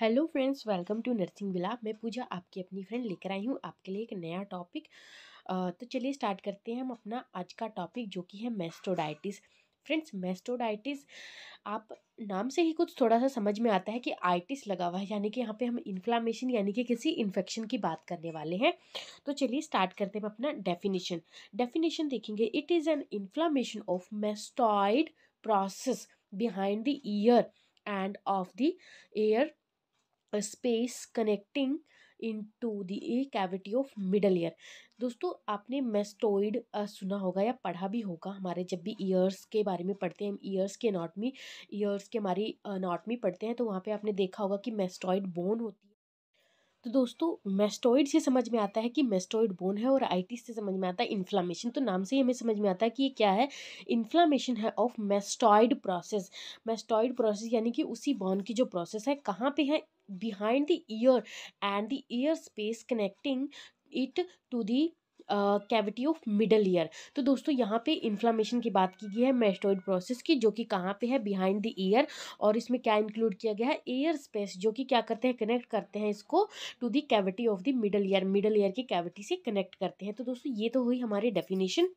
hello friends welcome to nursing villa मैं पूजा आपकी अपनी फ्रेंड लेकर आई हूँ आपके लिए एक नया टॉपिक तो चलिए स्टार्ट करते हैं हम अपना आज का टॉपिक जो कि है मेस्टोडाइटिस फ्रेंड्स मेस्टोडाइटिस आप नाम से ही कुछ थोड़ा सा समझ में आता है कि आइटिस लगा हुआ है यानी कि यहाँ पे हम इन्फ्लामेशन यानी कि किसी इन्फेक्शन की बात करने वाले हैं तो चलिए स्टार्ट करते हैं अपना डेफिनेशन डेफिनेशन देखेंगे it is an inflammation of mastoid process behind the ear and of the air a space connecting into the a cavity of middle ear दोस्तों आपने मेस्टोइड सुना होगा या पढ़ा भी होगा हमारे जब भी ईयर्स के बारे में पढ़ते हैं हम ईयर्स की अनाटमी ईयर्स के हमारी अनाटमी पढ़ते हैं तो वहाँ पे आपने देखा होगा कि मेस्टोइड बोन होती है तो दोस्तों मेस्टोइड से समझ में आता है कि मेस्टोइड बोन है और आईटी से समझ में आता है इन्फ्लामेशन तो नाम से ही हमें समझ में आता है कि ये क्या है इन्फ्लामेशन है of mastoid process mastoid process यानी कि उसी बोन की जो प्रोसेस है कहाँ पे है behind the ear and the ear space connecting it to the cavity of middle ear तो दोस्तों यहाँ पे इन्फ्लामेशन की बात की गई है मेस्टोइड प्रोसेस की जो कि कहाँ पे है बिहाइंड द ईयर और इसमें क्या इंक्लूड किया गया है एयर स्पेस जो कि क्या करते हैं कनेक्ट करते हैं इसको to the cavity of the middle ear middle ear की कैविटी से कनेक्ट करते हैं तो दोस्तों ये तो हुई हमारी डेफिनेशन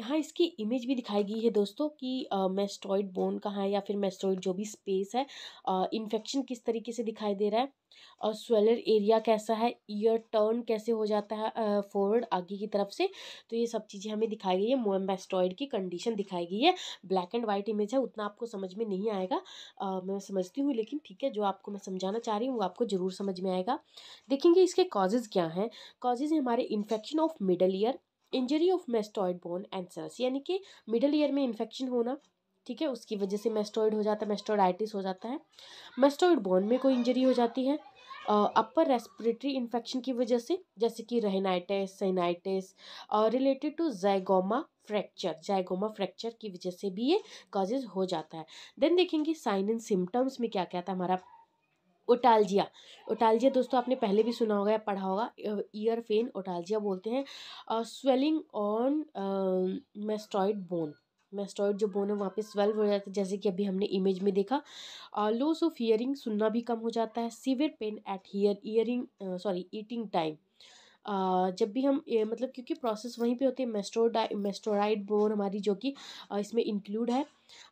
यहाँ इसकी इमेज भी दिखाई गई है दोस्तों कि मेस्ट्रॉइड बोन कहाँ है या फिर मेस्ट्रॉइड जो भी स्पेस है इन्फेक्शन किस तरीके से दिखाई दे रहा है और स्वेलर एरिया कैसा है ईयर टर्न कैसे हो जाता है फॉरवर्ड आगे की तरफ से तो ये सब चीज़ें हमें दिखाई गई है मेस्टॉइड की कंडीशन दिखाई गई है ब्लैक एंड वाइट इमेज है उतना आपको समझ में नहीं आएगा आ, मैं समझती हूँ लेकिन ठीक है जो आपको मैं समझाना चाह रही हूँ वो आपको ज़रूर समझ में आएगा देखेंगे इसके कॉजेज़ क्या हैं कॉजेज़ हैं हमारे infection of middle ear injury of mastoid bone एंसर्स यानी कि मिडल ईयर में इन्फेक्शन होना ठीक है उसकी वजह से मेस्टॉइड हो जाता है मेस्टोडाइटिस हो जाता है मेस्टॉइड बोन में कोई इंजरी हो जाती है अपर रेस्पिरेटरी इन्फेक्शन की वजह से जैसे कि रहनाइटिस और related to zygoma fracture zygoma fracture की वजह से भी ये कॉजेज हो जाता है देन देखेंगे साइन एंड सिम्टम्स में क्या क्या था हमारा ओटाल्जिया ओटाल्जिया दोस्तों आपने पहले भी सुना होगा या पढ़ा होगा ईयर फेन ओटाल्जिया बोलते हैं swelling on mastoid bone mastoid जो बोन है वहाँ पे स्वेल्व हो जाता है जैसे कि अभी हमने इमेज में देखा लॉस ऑफ हियरिंग सुनना भी कम हो जाता है severe pain at here hearing sorry eating time जब भी हम मतलब क्योंकि प्रोसेस वहीं पे होते हैं मेस्ट्रोडा मेस्टोराइड बोन हमारी जो कि इसमें इंक्लूड है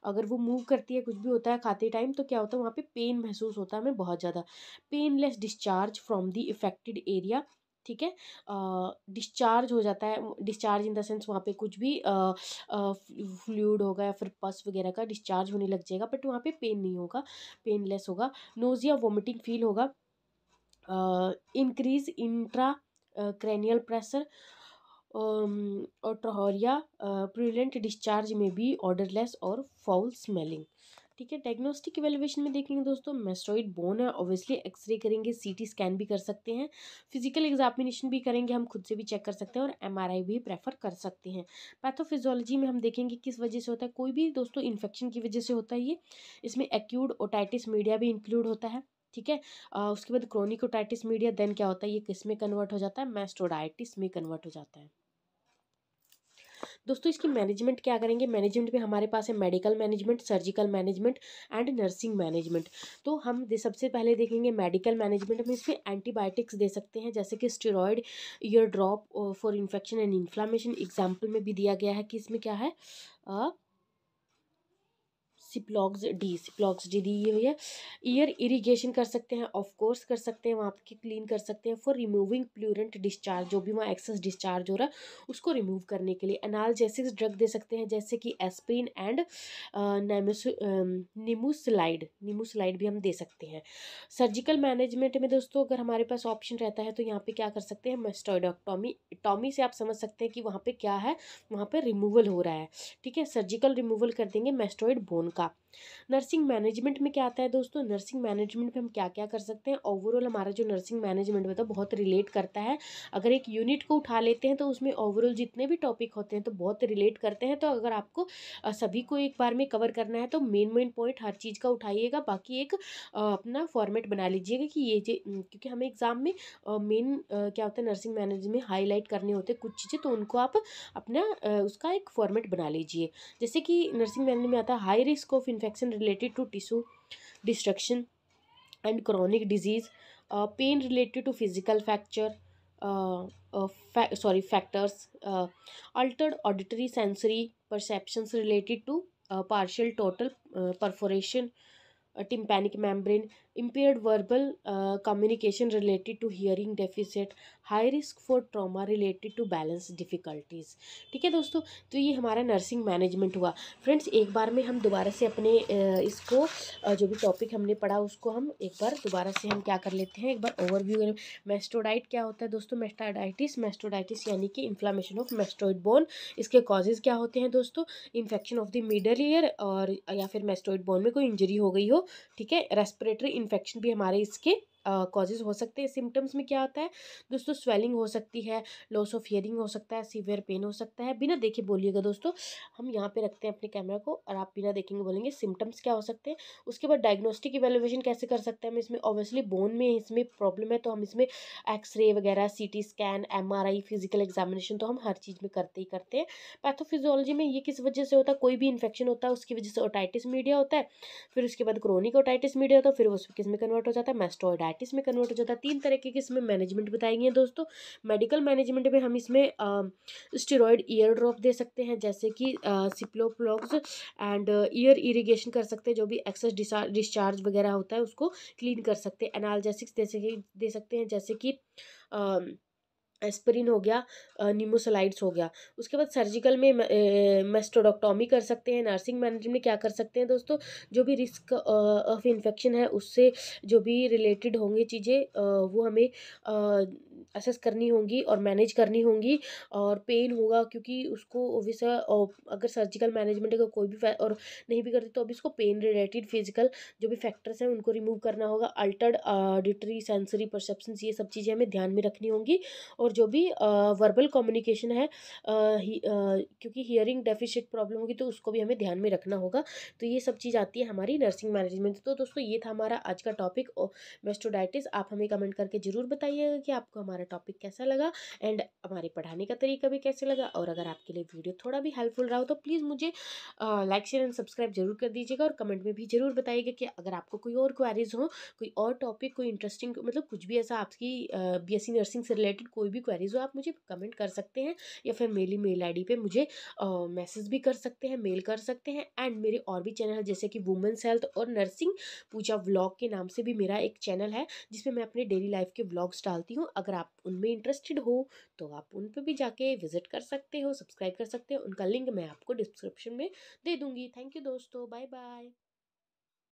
अगर वो मूव करती है कुछ भी होता है खाते टाइम तो क्या होता है वहाँ पे पेन महसूस होता है हमें बहुत ज़्यादा painless discharge from the affected area ठीक है डिस्चार्ज हो जाता है डिस्चार्ज इन द सेंस वहाँ पे कुछ भी फ्लूड होगा या फिर पस वगैरह का डिस्चार्ज होने लग जाएगा बट वहाँ पे पेन नहीं होगा पेनलेस होगा नोजिया वॉमिटिंग फील होगा इंक्रीज इंट्रा क्रैनियल प्रेशर और ट्रहोरिया प्रूलेंट डिस्चार्ज में भी ऑर्डरलेस और फाउल स्मेलिंग ठीक है डायग्नोस्टिक इवेलुएशन में देखेंगे दोस्तों मेस्ट्रॉइड बोन है ऑब्वियसली एक्सरे करेंगे सीटी स्कैन भी कर सकते हैं फिजिकल एग्जामिनेशन भी करेंगे हम खुद से भी चेक कर सकते हैं और एमआरआई भी प्रेफर कर सकते हैं पैथोफिजोलॉजी में हम देखेंगे किस वजह से होता है कोई भी दोस्तों इन्फेक्शन की वजह से होता है ये इसमें एक्यूड ओटाइटिस मीडिया भी इंक्लूड होता है ठीक है उसके बाद क्रोनिक ओटाइटिस मीडिया देन क्या होता है ये किस में कन्वर्ट हो जाता है मैस्ट्रोडाइटिस में कन्वर्ट हो जाता है दोस्तों इसकी मैनेजमेंट क्या करेंगे मैनेजमेंट में हमारे पास है medical management surgical management and nursing management तो हम सबसे पहले देखेंगे मेडिकल मैनेजमेंट में इसमें एंटीबायोटिक्स दे सकते हैं जैसे कि steroid ear drop for infection and inflammation example में भी दिया गया है कि इसमें क्या है uh, Ciplox D Ciplox D दी हुई है ईयर इरीगेशन कर सकते हैं ऑफ कोर्स कर सकते हैं वहाँ की क्लीन कर सकते हैं फॉर रिमूविंग प्लूरेंट डिस्चार्ज जो भी वहाँ एक्सेस डिस्चार्ज हो रहा है उसको रिमूव करने के लिए एनालजेसिक्स ड्रग दे सकते हैं जैसे कि एस्प्रिन एंड निमोसलाइड निमोसलाइड भी हम दे सकते हैं सर्जिकल मैनेजमेंट में दोस्तों अगर हमारे पास ऑप्शन रहता है तो यहाँ पर क्या कर सकते हैं मेस्टोइडोक्टॉमी टॉमी से आप समझ सकते हैं कि वहाँ पर क्या है वहाँ पर रिमूवल हो रहा है ठीक है सर्जिकल रिमूवल कर देंगे मेस्टोइड बोन का up नर्सिंग मैनेजमेंट में क्या आता है दोस्तों नर्सिंग मैनेजमेंट में हम क्या क्या कर सकते हैं ओवरऑल हमारा जो नर्सिंग मैनेजमेंट होता है बहुत रिलेट करता है अगर एक यूनिट को उठा लेते हैं तो उसमें ओवरऑल जितने भी टॉपिक होते हैं तो बहुत रिलेट करते हैं तो अगर आपको सभी को एक बार में कवर करना है तो मेन मेन पॉइंट हर चीज़ का उठाइएगा बाकी एक अपना फॉर्मेट बना लीजिएगा कि ये क्योंकि हमें एग्ज़ाम में मेन क्या होता है नर्सिंग मैनेज में हाईलाइट करने होते हैं कुछ चीज़ें तो उनको आप अपना उसका एक फॉर्मेट बना लीजिए जैसे कि नर्सिंग मैनेज में आता है high risk of infection infection related to tissue destruction and chronic disease uh, pain related to physical fracture uh, uh, fa sorry factors uh, altered auditory sensory perceptions related to uh, partial total uh, perforation tympanic membrane, impaired verbal communication related to hearing deficit high risk for trauma related to balance difficulties ठीक है दोस्तों तो ये हमारा nursing management हुआ friends एक बार में हम दोबारा से अपने uh, इसको uh, जो भी टॉपिक हमने पढ़ा उसको हम एक बार दोबारा से हम क्या कर लेते हैं एक बार ओवरव्यू करें मेस्टोडाइट क्या होता है दोस्तों मेस्टाडाइटिस मेस्टोडाइटिस यानी कि इन्फ्लामेशन ऑफ मेस्टोइड बोन इसके कॉजेज़ क्या होते हैं दोस्तों infection of the middle ear और या फिर मेस्टोइड बोन में कोई इंजरी हो गई हो ठीक है रेस्पिरेटरी इन्फेक्शन भी हमारे इसके कॉजेज़ हो सकते हैं सिम्टम्स में क्या होता है दोस्तों स्वेलिंग हो सकती है लॉस ऑफ हियरिंग हो सकता है सीवियर पेन हो सकता है बिना देखे बोलिएगा दोस्तों हम यहाँ पे रखते हैं अपने कैमरा को और आप बिना देखेंगे बोलेंगे सिम्टम्स क्या हो सकते हैं उसके बाद डायग्नोस्टिक इवेलुएशन कैसे कर सकते हैं हम इसमें ऑब्वियसली बोन में इसमें प्रॉब्लम है तो हम इसमें एक्सरे वगैरह C T scan M R I physical examination तो हम हर चीज़ में करते ही करते हैं पैथोफिजोलॉजी में ये किस वजह से होता है कोई भी इन्फेक्शन होता है उसकी वजह से ओटाइटिस मीडिया होता है फिर उसके बाद क्रोनिक ओटाइटिस मीडिया होता है फिर उसमें किस में कन्वर्ट हो जाता है मेस्टोडाइट प्रैक्टिस में कन्वर्ट हो जाता है तीन तरीके के इसमें मैनेजमेंट बताई गई है दोस्तों मेडिकल मैनेजमेंट में हम इसमें स्टेरॉयड ईयर ड्रॉप दे सकते हैं जैसे कि सिप्लोप्लॉक्स एंड ईयर इरीगेशन कर सकते हैं जो भी एक्सेस डिस्चार्ज वगैरह होता है उसको क्लीन कर सकते हैं एनालजेसिक्स दे सकते हैं जैसे कि एस्परिन हो गया निमोसलाइड्स हो गया उसके बाद सर्जिकल में मेस्टोडोक्टोमी कर सकते हैं नर्सिंग मैनेजमेंट में क्या कर सकते हैं दोस्तों जो भी रिस्क ऑफ इन्फेक्शन है उससे जो भी रिलेटेड होंगे चीज़ें वो हमें असेस करनी होगी और मैनेज करनी होगी और पेन होगा क्योंकि उसको ओबियस अगर सर्जिकल मैनेजमेंट का कोई भी और नहीं भी करती तो अभी इसको पेन रिलेटेड फिजिकल जो भी फैक्टर्स हैं उनको रिमूव करना होगा अल्टर्ड ऑडिटरी सेंसरी परसेप्शन ये सब चीज़ें हमें ध्यान में रखनी होंगी और जो भी वर्बल uh, कम्युनिकेशन है ही, uh, uh, क्योंकि हियरिंग डेफिशिट प्रॉब्लम होगी तो उसको भी हमें ध्यान में रखना होगा तो ये सब चीज़ आती है हमारी नर्सिंग मैनेजमेंट तो दोस्तों ये था हमारा आज का टॉपिक मेस्टोडाइटिस आप हमें कमेंट करके ज़रूर बताइएगा कि आपको हमारा हमारा टॉपिक कैसा लगा एंड हमारे पढ़ाने का तरीका भी कैसे लगा और अगर आपके लिए वीडियो थोड़ा भी हेल्पफुल रहा हो तो प्लीज़ मुझे लाइक शेयर एंड सब्सक्राइब जरूर कर दीजिएगा और कमेंट में भी ज़रूर बताइएगा कि अगर आपको कोई और क्वारीज हो कोई और टॉपिक कोई इंटरेस्टिंग मतलब कुछ भी ऐसा आपकी बी एस नर्सिंग से रिलेटेड कोई भी क्वारीज हो आप मुझे कमेंट कर सकते हैं या फिर मेरी मेल आई डी मुझे मैसेज भी कर सकते हैं मेल कर सकते हैं एंड मेरे और भी चैनल है जैसे कि वुमेंस हेल्थ और नर्सिंग पूजा व्लॉग के नाम से भी मेरा एक चैनल है जिसमें मैं अपने डेली लाइफ के ब्लॉग्स डालती हूँ अगर आप आप उनमें इंटरेस्टेड हो तो आप उन पर भी जाके विज़िट कर सकते हो सब्सक्राइब कर सकते हो उनका लिंक मैं आपको डिस्क्रिप्शन में दे दूँगी थैंक यू दोस्तों बाय बाय